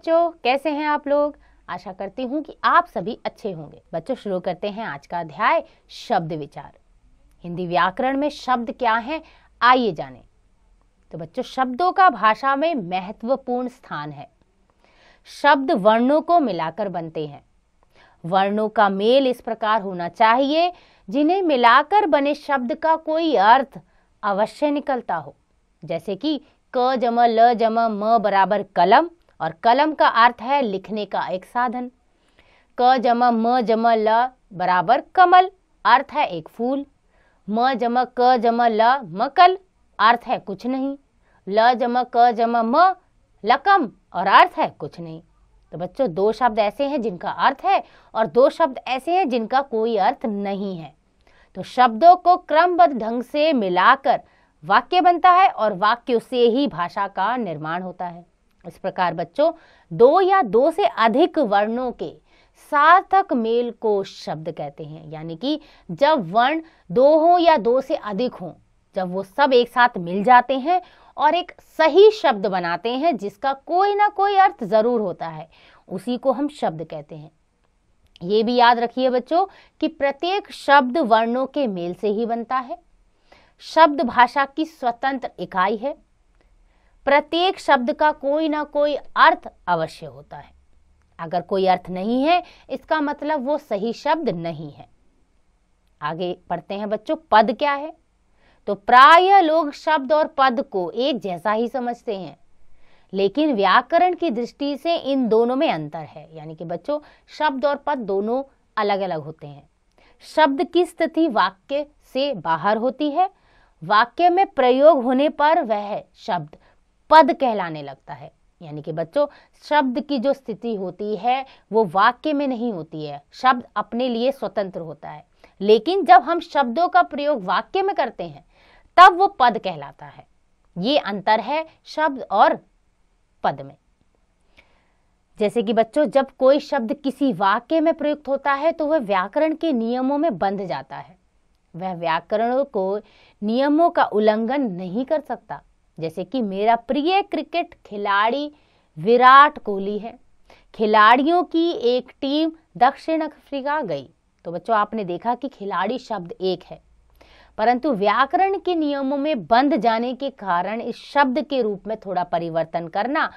बच्चों कैसे हैं आप लोग आशा करती हूँ कि आप सभी अच्छे होंगे बच्चों शुरू करते हैं आज का अध्याय शब्द विचार हिंदी व्याकरण में शब्द क्या है आइए जाने तो बच्चों शब्दों का भाषा में महत्वपूर्ण स्थान है शब्द वर्णों को मिलाकर बनते हैं वर्णों का मेल इस प्रकार होना चाहिए जिन्हें मिलाकर बने शब्द का कोई अर्थ अवश्य निकलता हो जैसे कि क जम ल जम म बराबर कलम और कलम का अर्थ है लिखने का एक साधन क जमा म जमा ल बराबर कमल अर्थ है एक फूल म जमा क जमा ल मकल अर्थ है कुछ नहीं ल जमा क जमा म लकम और अर्थ है कुछ नहीं तो बच्चों दो शब्द ऐसे हैं जिनका अर्थ है और दो शब्द ऐसे हैं जिनका कोई अर्थ नहीं है तो शब्दों को क्रमबद्ध ढंग से मिलाकर वाक्य बनता है और वाक्यों से ही भाषा का निर्माण होता है इस प्रकार बच्चों दो या दो से अधिक वर्णों के सार्थक मेल को शब्द कहते हैं यानी कि जब वर्ण दो हो या दो से अधिक हो जब वो सब एक साथ मिल जाते हैं और एक सही शब्द बनाते हैं जिसका कोई ना कोई अर्थ जरूर होता है उसी को हम शब्द कहते हैं ये भी याद रखिए बच्चों कि प्रत्येक शब्द वर्णों के मेल से ही बनता है शब्द भाषा की स्वतंत्र इकाई है प्रत्येक शब्द का कोई ना कोई अर्थ अवश्य होता है अगर कोई अर्थ नहीं है इसका मतलब वो सही शब्द नहीं है आगे पढ़ते हैं बच्चों पद क्या है तो प्राय लोग शब्द और पद को एक जैसा ही समझते हैं लेकिन व्याकरण की दृष्टि से इन दोनों में अंतर है यानी कि बच्चों शब्द और पद दोनों अलग अलग होते हैं शब्द की स्थिति वाक्य से बाहर होती है वाक्य में प्रयोग होने पर वह शब्द पद कहलाने लगता है यानी कि बच्चों शब्द की जो स्थिति होती है वो वाक्य में नहीं होती है शब्द अपने लिए स्वतंत्र होता है लेकिन जब हम शब्दों का प्रयोग वाक्य में करते हैं तब वो पद कहलाता है ये अंतर है शब्द और पद में जैसे कि बच्चों जब कोई शब्द किसी वाक्य में प्रयुक्त होता है तो वह व्याकरण के नियमों में बंध जाता है वह व्याकरण को नियमों का उल्लंघन नहीं कर सकता जैसे कि मेरा प्रिय क्रिकेट खिलाड़ी विराट कोहली है खिलाड़ियों की एक टीम दक्षिण अफ्रीका गई तो बच्चों आपने देखा कि खिलाड़ी शब्द एक है परंतु व्याकरण के नियमों में बंद जाने के कारण इस शब्द के रूप में थोड़ा परिवर्तन करना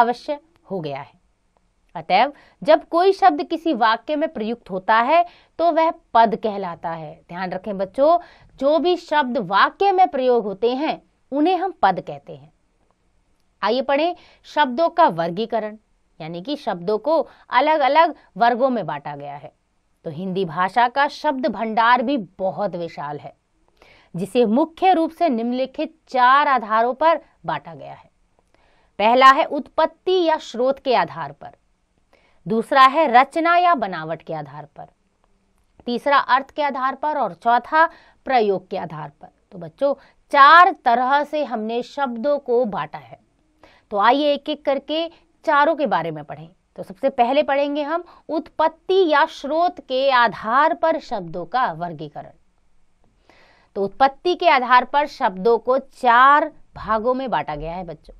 अवश्य हो गया है अतएव जब कोई शब्द किसी वाक्य में प्रयुक्त होता है तो वह पद कहलाता है ध्यान रखें बच्चों जो भी शब्द वाक्य में प्रयोग होते हैं उन्हें हम पद कहते हैं आइए पढ़ें शब्दों का वर्गीकरण यानी कि शब्दों को अलग अलग वर्गों में बांटा गया है तो हिंदी भाषा का शब्द भंडार भी बहुत विशाल है जिसे मुख्य रूप से निम्नलिखित चार आधारों पर बांटा गया है पहला है उत्पत्ति या स्रोत के आधार पर दूसरा है रचना या बनावट के आधार पर तीसरा अर्थ के आधार पर और चौथा प्रयोग के आधार पर तो बच्चों चार तरह से हमने शब्दों को बांटा है तो आइए एक एक करके चारों के बारे में पढ़ें तो सबसे पहले पढ़ेंगे हम उत्पत्ति या स्रोत के आधार पर शब्दों का वर्गीकरण तो उत्पत्ति के आधार पर शब्दों को चार भागों में बांटा गया है बच्चों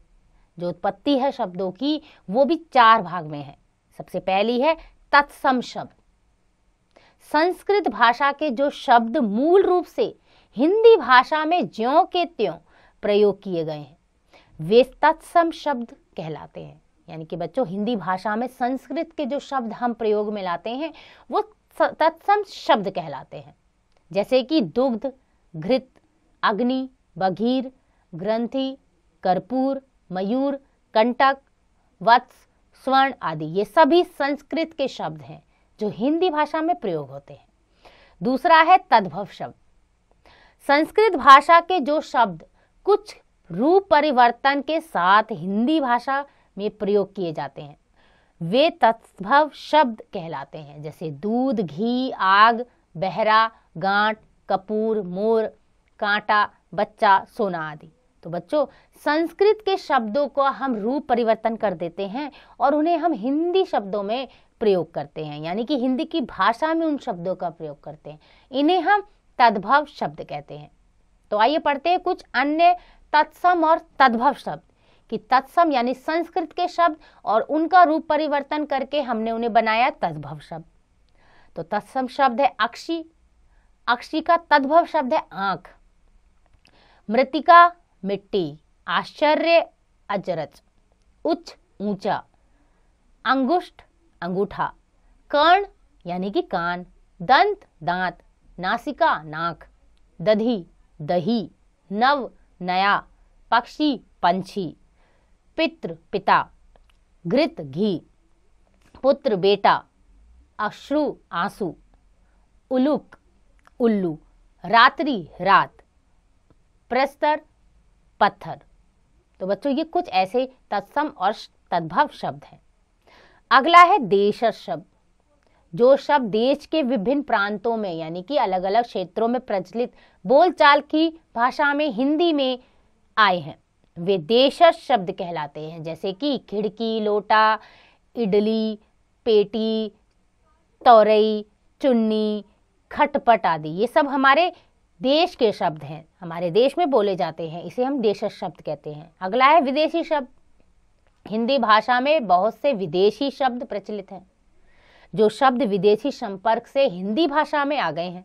जो उत्पत्ति है शब्दों की वो भी चार भाग में है सबसे पहली है तत्सम शब्द संस्कृत भाषा के जो शब्द मूल रूप से हिंदी भाषा में ज्यों के त्यों प्रयोग किए गए हैं वे तत्सम शब्द कहलाते हैं यानी कि बच्चों हिंदी भाषा में संस्कृत के जो शब्द हम प्रयोग में लाते हैं वो तत्सम शब्द कहलाते हैं जैसे कि दुग्ध घृत अग्नि बघीर ग्रंथि कर्पूर मयूर कंटक वत्स स्वर्ण आदि ये सभी संस्कृत के शब्द हैं जो हिंदी भाषा में प्रयोग होते हैं दूसरा है तद्भव शब्द संस्कृत भाषा के जो शब्द कुछ रूप परिवर्तन के साथ हिंदी भाषा में प्रयोग किए जाते हैं वे तत्भव शब्द कहलाते हैं जैसे दूध घी आग बहरा गांठ कपूर मोर कांटा बच्चा सोना आदि तो बच्चों संस्कृत के शब्दों को हम रूप परिवर्तन कर देते हैं और उन्हें हम हिंदी शब्दों में प्रयोग करते हैं यानी कि हिंदी की भाषा में उन शब्दों का प्रयोग करते हैं इन्हें हम तद्भव शब्द कहते हैं तो आइए पढ़ते हैं कुछ अन्य तत्सम और तद्भव शब्द कि तत्सम यानी संस्कृत के शब्द और उनका रूप परिवर्तन करके हमने उन्हें बनाया तद्भव शब्द तो तत्सम शब्द है अक्षी अक्षी का तद्भव शब्द है आंख मृतिका मिट्टी आश्चर्य अजरज उच्च ऊंचा अंगुष्ठ अंगूठा कर्ण यानी कि कान दंत दांत नासिका नाक दधी दही नव नया पक्षी पंछी पित्र पिता घृत घी पुत्र बेटा अश्रु आंसू उलुक उल्लू रात्रि रात प्रस्तर पत्थर तो बच्चों ये कुछ ऐसे तत्सम और तद्भव शब्द हैं अगला है देशर शब्द जो शब्द देश के विभिन्न प्रांतों में यानी कि अलग अलग क्षेत्रों में प्रचलित बोलचाल की भाषा में हिंदी में आए हैं वे देशज शब्द कहलाते हैं जैसे कि खिड़की लोटा इडली पेटी तोरई चुन्नी खटपट आदि ये सब हमारे देश के शब्द हैं हमारे देश में बोले जाते हैं इसे हम देशज शब्द कहते हैं अगला है विदेशी शब्द हिंदी भाषा में बहुत से विदेशी शब्द प्रचलित हैं जो शब्द विदेशी संपर्क से हिंदी भाषा में आ गए हैं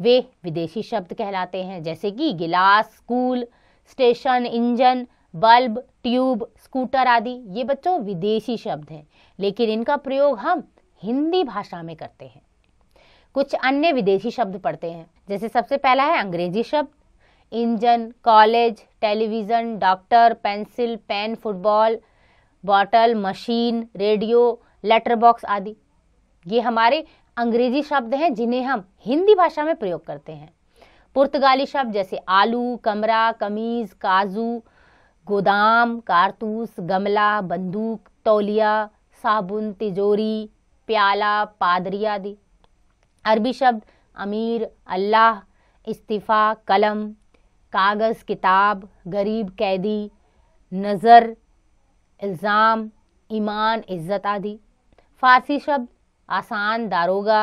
वे विदेशी शब्द कहलाते हैं जैसे कि गिलास school station engine bulb tube scooter आदि ये बच्चों विदेशी शब्द हैं लेकिन इनका प्रयोग हम हिंदी भाषा में करते हैं कुछ अन्य विदेशी शब्द पढ़ते हैं जैसे सबसे पहला है अंग्रेजी शब्द engine college television doctor pencil pen football bottle machine radio letter box आदि ये हमारे अंग्रेजी शब्द हैं जिन्हें हम हिंदी भाषा में प्रयोग करते हैं पुर्तगाली शब्द जैसे आलू कमरा कमीज काजू गोदाम कारतूस गमला बंदूक तौलिया साबुन तिजोरी प्याला पादरी आदि अरबी शब्द अमीर अल्लाह इस्तीफ़ा कलम कागज़ किताब गरीब कैदी नज़र इल्ज़ाम ईमान इज़्ज़त आदि फारसी शब्द आसान दारोगा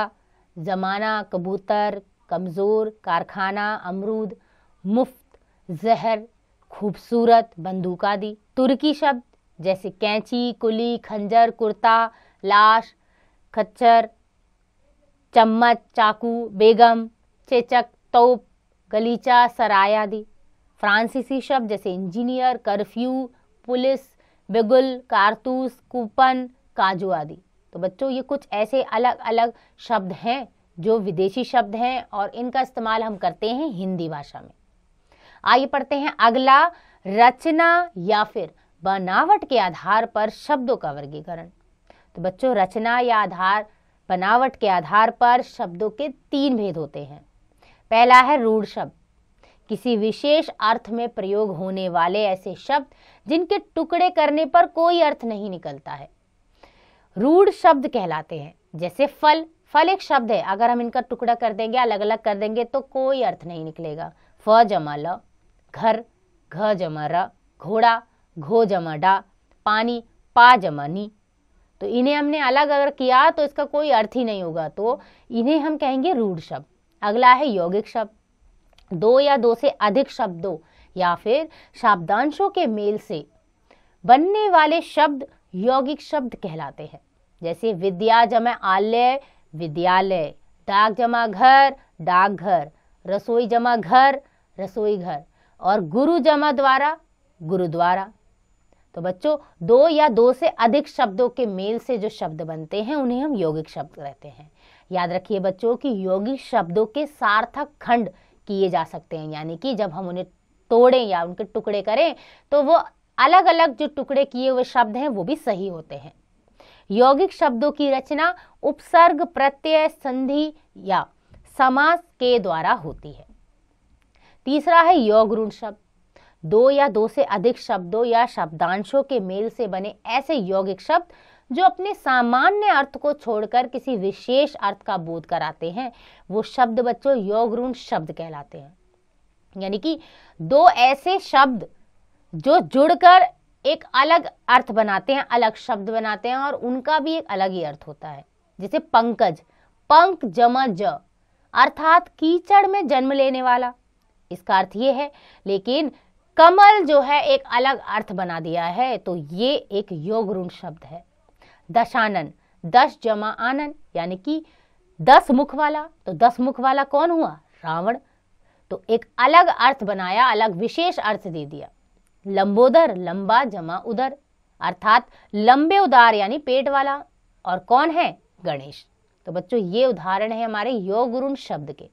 ज़माना कबूतर कमज़ोर कारखाना अमरूद मुफ्त जहर खूबसूरत बंदूक आदि तुर्की शब्द जैसे कैंची कुली खंजर कुर्ता लाश खच्चर चम्मच चाकू बेगम चेचक तोप गलीचा सराय आदि फ्रांसीसी शब्द जैसे इंजीनियर कर्फ्यू पुलिस बिगुल कारतूस कूपन काजू आदि तो बच्चों ये कुछ ऐसे अलग अलग शब्द हैं जो विदेशी शब्द हैं और इनका इस्तेमाल हम करते हैं हिंदी भाषा में आइए पढ़ते हैं अगला रचना या फिर बनावट के आधार पर शब्दों का वर्गीकरण तो बच्चों रचना या आधार बनावट के आधार पर शब्दों के तीन भेद होते हैं पहला है रूढ़ शब्द किसी विशेष अर्थ में प्रयोग होने वाले ऐसे शब्द जिनके टुकड़े करने पर कोई अर्थ नहीं निकलता है रूढ़ शब्द कहलाते हैं जैसे फल फल एक शब्द है अगर हम इनका टुकड़ा कर देंगे अलग अलग कर देंगे तो कोई अर्थ नहीं निकलेगा फ जमा ल घर घ जमा र घोड़ा घो जमा डा पानी पा जमा नी तो इन्हें हमने अलग अगर किया तो इसका कोई अर्थ ही नहीं होगा तो इन्हें हम कहेंगे रूढ़ शब्द अगला है यौगिक शब्द दो या दो से अधिक शब्दों या फिर शब्दांशों के मेल से बनने वाले शब्द यौगिक शब्द कहलाते हैं जैसे विद्या जमा आलय विद्यालय डाक जमा घर डाकघर रसोई जमा घर रसोई घर और गुरु जमा द्वारा गुरुद्वारा तो बच्चों दो या दो से अधिक शब्दों के मेल से जो शब्द बनते हैं उन्हें हम यौगिक शब्द कहते हैं याद रखिए बच्चों कि यौगिक शब्दों के सार्थक खंड किए जा सकते हैं यानी कि जब हम उन्हें तोड़ें या उनके टुकड़े करें तो वो अलग अलग जो टुकड़े किए हुए शब्द हैं वो भी सही होते हैं यौगिक शब्दों की रचना उपसर्ग प्रत्यय संधि या समास के द्वारा होती है तीसरा है ऋण शब्द दो या दो से अधिक शब्दों या शब्दांशों के मेल से बने ऐसे यौगिक शब्द जो अपने सामान्य अर्थ को छोड़कर किसी विशेष अर्थ का बोध कराते हैं वो शब्द बच्चों ऋण शब्द कहलाते हैं यानी कि दो ऐसे शब्द जो जुड़कर एक अलग अर्थ बनाते हैं अलग शब्द बनाते हैं और उनका भी एक अलग ही अर्थ होता है जैसे पंकज पंक जमा ज अर्थात कीचड़ में जन्म लेने वाला इसका अर्थ ये है लेकिन कमल जो है एक अलग अर्थ बना दिया है तो ये एक योग ऋण शब्द है दशानन दस जमा आनन यानी कि दस मुख वाला तो दस मुख वाला कौन हुआ रावण तो एक अलग अर्थ बनाया अलग विशेष अर्थ दे दिया लंबोदर लंबा जमा उदर अर्थात लंबे उदार यानी पेट वाला और कौन है गणेश तो बच्चों ये उदाहरण है हमारे योगुरुण शब्द के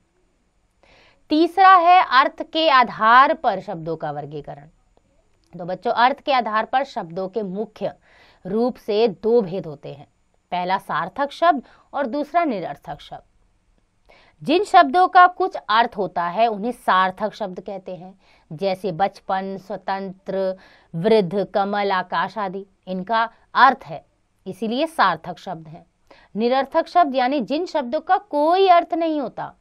तीसरा है अर्थ के आधार पर शब्दों का वर्गीकरण तो बच्चों अर्थ के आधार पर शब्दों के मुख्य रूप से दो भेद होते हैं पहला सार्थक शब्द और दूसरा निरर्थक शब्द जिन शब्दों का कुछ अर्थ होता है उन्हें सार्थक शब्द कहते हैं जैसे बचपन स्वतंत्र वृद्ध कमल आकाश आदि इनका अर्थ है इसीलिए सार्थक शब्द है निरर्थक शब्द यानी जिन शब्दों का कोई अर्थ नहीं होता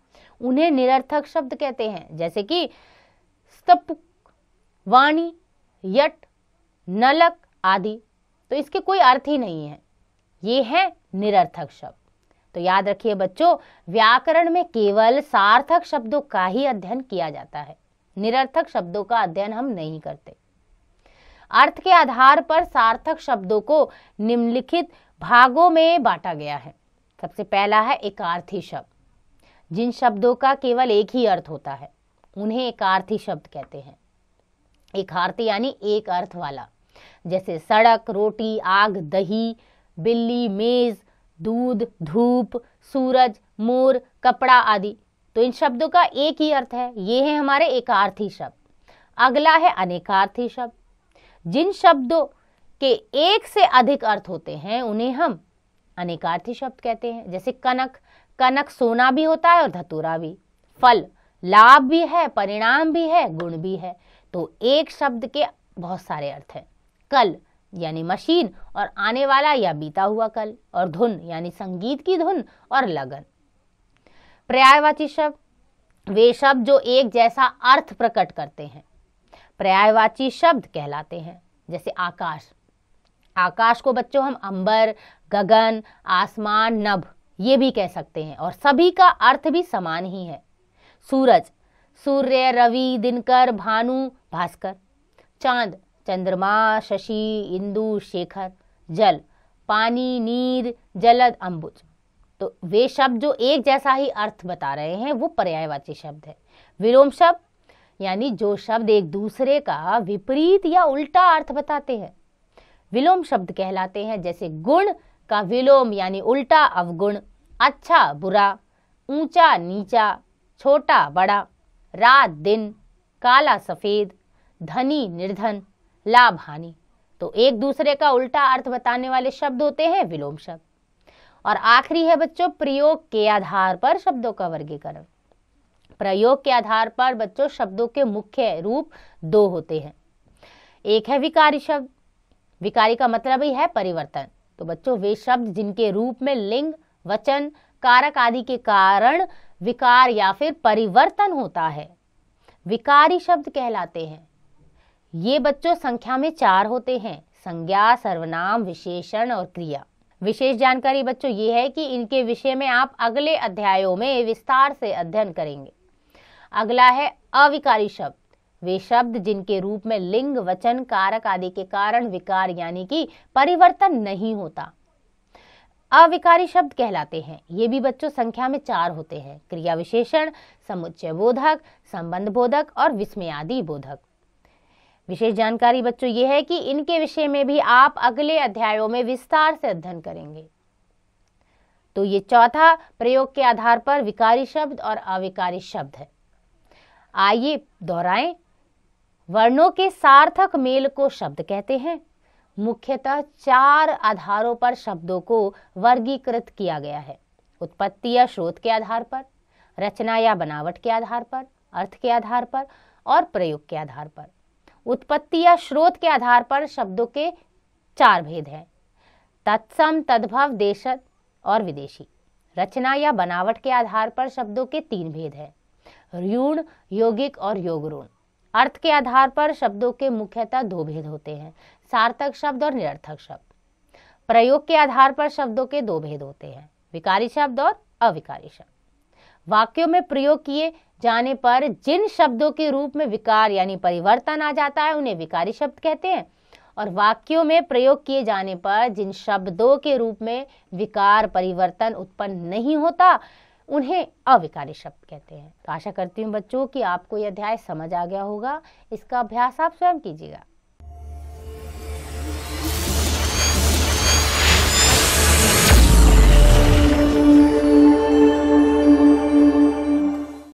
उन्हें निरर्थक शब्द कहते हैं जैसे कि स्तप वाणी यट नलक आदि तो इसके कोई अर्थ ही नहीं है ये है निरर्थक शब्द तो याद रखिए बच्चों व्याकरण में केवल सार्थक शब्दों का ही अध्ययन किया जाता है निरर्थक शब्दों का अध्ययन हम नहीं करते अर्थ के आधार पर सार्थक शब्दों को निम्नलिखित भागों में बांटा गया है सबसे पहला है एकार्थी शब्द जिन शब्दों का केवल एक ही अर्थ होता है उन्हें एकार्थी शब्द कहते हैं एकार्थी यानी एक अर्थ वाला जैसे सड़क रोटी आग दही बिल्ली मेज दूध धूप सूरज मोर कपड़ा आदि तो इन शब्दों का एक ही अर्थ है ये है हमारे एकार्थी शब्द अगला है अनेकार्थी शब्द जिन शब्दों के एक से अधिक अर्थ होते हैं उन्हें हम अनेकार्थी शब्द कहते हैं जैसे कनक कनक सोना भी होता है और धतूरा भी फल लाभ भी है परिणाम भी है गुण भी है तो एक शब्द के बहुत सारे अर्थ हैं कल यानी मशीन और आने वाला या बीता हुआ कल और धुन यानी संगीत की धुन और लगन पर्यायवाची शब्द वे शब्द जो एक जैसा अर्थ प्रकट करते हैं पर्यायवाची शब्द कहलाते हैं जैसे आकाश आकाश को बच्चों हम अंबर गगन आसमान नभ ये भी कह सकते हैं और सभी का अर्थ भी समान ही है सूरज सूर्य रवि दिनकर भानु भास्कर चांद चंद्रमा शशि इंदु शेखर जल पानी नीर जलद अंबुज तो वे शब्द जो एक जैसा ही अर्थ बता रहे हैं वो पर्यायवाची शब्द है विलोम शब्द यानी जो शब्द एक दूसरे का विपरीत या उल्टा अर्थ बताते हैं विलोम शब्द कहलाते हैं जैसे गुण का विलोम यानी उल्टा अवगुण अच्छा बुरा ऊंचा नीचा छोटा बड़ा रात दिन काला सफ़ेद धनी निर्धन लाभ हानि तो एक दूसरे का उल्टा अर्थ बताने वाले शब्द होते हैं विलोम शब्द और आखिरी है बच्चों प्रयोग के आधार पर शब्दों का वर्गीकरण प्रयोग के आधार पर बच्चों शब्दों के मुख्य रूप दो होते हैं एक है विकारी शब्द विकारी का मतलब ही है परिवर्तन तो बच्चों वे शब्द जिनके रूप में लिंग वचन कारक आदि के कारण विकार या फिर परिवर्तन होता है विकारी शब्द कहलाते हैं ये बच्चों संख्या में चार होते हैं संज्ञा सर्वनाम विशेषण और क्रिया विशेष जानकारी बच्चों ये है कि इनके विषय में आप अगले अध्यायों में विस्तार से अध्ययन करेंगे अगला है अविकारी शब्द वे शब्द जिनके रूप में लिंग वचन कारक आदि के कारण विकार यानी कि परिवर्तन नहीं होता अविकारी शब्द कहलाते हैं ये भी बच्चों संख्या में चार होते हैं क्रिया विशेषण समुच्चय बोधक संबंध बोधक और विस्मयादि बोधक विशेष जानकारी बच्चों ये है कि इनके विषय में भी आप अगले अध्यायों में विस्तार से अध्ययन करेंगे तो ये चौथा प्रयोग के आधार पर विकारी शब्द और अविकारी शब्द है आइए दोहराएं वर्णों के सार्थक मेल को शब्द कहते हैं मुख्यतः चार आधारों पर शब्दों को वर्गीकृत किया गया है उत्पत्ति या स्रोत के आधार पर रचना या बनावट के आधार पर अर्थ के आधार पर और प्रयोग के आधार पर उत्पत्ति या स्रोत के आधार पर शब्दों के चार भेद हैं तत्सम तद्भव देशत और विदेशी रचना या बनावट के आधार पर शब्दों के तीन भेद हैं ऋण योगिक और योगरुण अर्थ के आधार पर शब्दों के मुख्यतः दो भेद होते हैं सार्थक शब्द और निरर्थक शब्द प्रयोग के आधार पर शब्दों के दो भेद होते हैं विकारी शब्द और अविकारी शब्द वाक्यों में प्रयोग किए जाने पर जिन शब्दों के रूप में विकार यानी परिवर्तन आ जाता है उन्हें विकारी शब्द कहते हैं और वाक्यों में प्रयोग किए जाने पर जिन शब्दों के रूप में विकार परिवर्तन उत्पन्न नहीं होता उन्हें अविकारी शब्द कहते हैं तो आशा करती हूँ बच्चों कि आपको यह अध्याय समझ आ गया होगा इसका अभ्यास आप स्वयं कीजिएगा